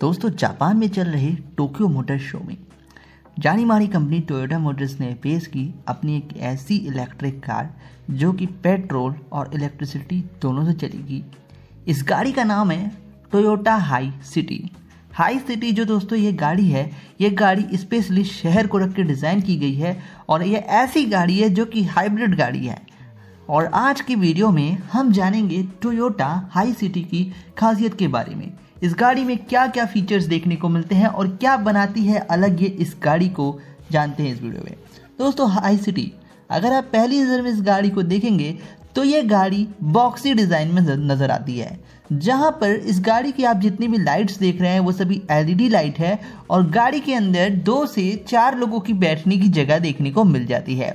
दोस्तों जापान में चल रहे टोक्यो मोटर शो में जानी मानी कंपनी टोयोटा मोटर्स ने पेश की अपनी एक ऐसी इलेक्ट्रिक कार जो कि पेट्रोल और इलेक्ट्रिसिटी दोनों से चलेगी इस गाड़ी का नाम है Toyota high city high city जो दोस्तों ये गाड़ी है ये गाड़ी स्पेशली शहर को रख के डिज़ाइन की गई है और ये ऐसी गाड़ी है जो कि हाइब्रिड गाड़ी है और आज की वीडियो में हम जानेंगे टोयोटा हाई सिटी की खासियत के बारे में इस गाड़ी में क्या क्या फीचर्स देखने को मिलते हैं और क्या बनाती है अलग ये इस गाड़ी को जानते हैं इस वीडियो में दोस्तों हाई सिटी अगर आप पहली नज़र में इस गाड़ी को देखेंगे तो ये गाड़ी बॉक्सी डिज़ाइन में नज़र आती है जहाँ पर इस गाड़ी की आप जितनी भी लाइट्स देख रहे हैं वो सभी एलईडी लाइट e है और गाड़ी के अंदर दो से चार लोगों की बैठने की जगह देखने को मिल जाती है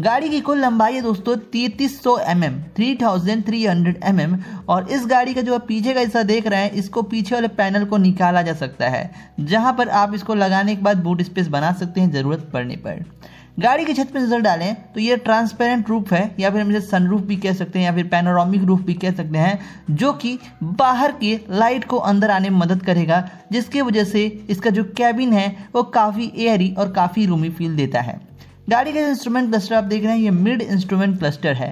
गाड़ी की कुल लंबाई है दोस्तों तैतीस सौ M M three thousand three hundred M M और इस गाड़ी का जो आप पीछे का हिस्सा देख रहे हैं इसको पीछे वाले पैनल को निकाला जा सकता है जहाँ पर आप इसको लगाने के बाद बूट स्पेस बना सकते हैं ज़रूरत पड़ने पर गाड़ी की छत पर नज़र डालें तो ये ट्रांसपेरेंट रूफ है या फिर हम इसे सनरूफ भी कह सकते हैं या फिर पैनोरामिक रूफ भी कह सकते हैं जो कि बाहर के लाइट को अंदर आने में मदद करेगा जिसकी वजह से इसका जो कैबिन है वो काफ़ी एयरी और काफ़ी रूमी फील देता है गाड़ी का इंस्ट्रूमेंट क्लस्टर आप देख रहे हैं ये मिड इंस्ट्रूमेंट क्लस्टर है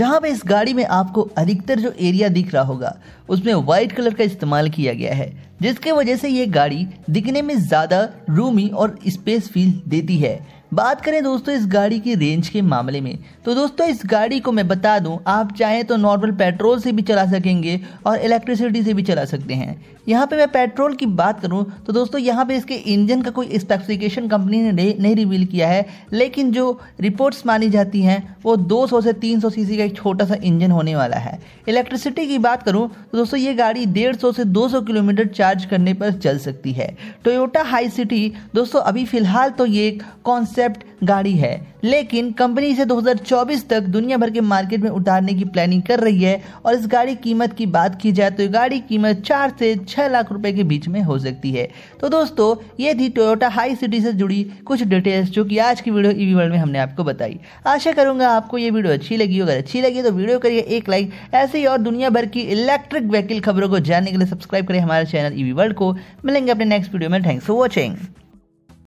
जहाँ पे इस गाड़ी में आपको अधिकतर जो एरिया दिख रहा होगा उसमें व्हाइट कलर का इस्तेमाल किया गया है जिसके वजह से ये गाड़ी दिखने में ज़्यादा रूमी और स्पेस फील देती है बात करें दोस्तों इस गाड़ी की रेंज के मामले में तो दोस्तों इस गाड़ी को मैं बता दूं आप चाहें तो नॉर्मल पेट्रोल से भी चला सकेंगे और इलेक्ट्रिसिटी से भी चला सकते हैं यहाँ पे मैं पेट्रोल की बात करूँ तो दोस्तों यहाँ पे इसके इंजन का कोई स्पेसिफिकेशन कंपनी ने नहीं रिवील किया है लेकिन जो रिपोर्ट्स मानी जाती हैं वो 200 से 300 सीसी का एक छोटा सा इंजन होने वाला है इलेक्ट्रिसिटी की बात करूँ तो दोस्तों ये गाड़ी डेढ़ से दो किलोमीटर चार्ज करने पर चल सकती है टोयोटा हाई सिटी दोस्तों अभी फ़िलहाल तो ये कॉन्सेप्ट कॉन्सेप्ट गाड़ी है लेकिन कंपनी इसे 2024 तक दुनिया भर के मार्केट में उतारने की प्लानिंग कर रही है और इस गाड़ी कीमत की बात की जाए तो गाड़ी कीमत चार से छह लाख रुपए के बीच में हो सकती है तो दोस्तों ये थी टोयोटा हाई सिटी से जुड़ी कुछ डिटेल्स जो कि आज की वीडियो ईवी e वर्ल्ड में हमने आपको बताई आशा करूंगा आपको ये वीडियो अच्छी लगी अगर अच्छी लगी तो वीडियो करिए एक लाइक ऐसे ही और दुनिया भर की इलेक्ट्रिक व्हीकल खबरों को जानने के लिए सब्सक्राइब करें हमारे चैनल ईवी वर्ल्ड को मिलेंगे अपने नेक्स्ट वीडियो में थैंक्स फॉर वॉचिंग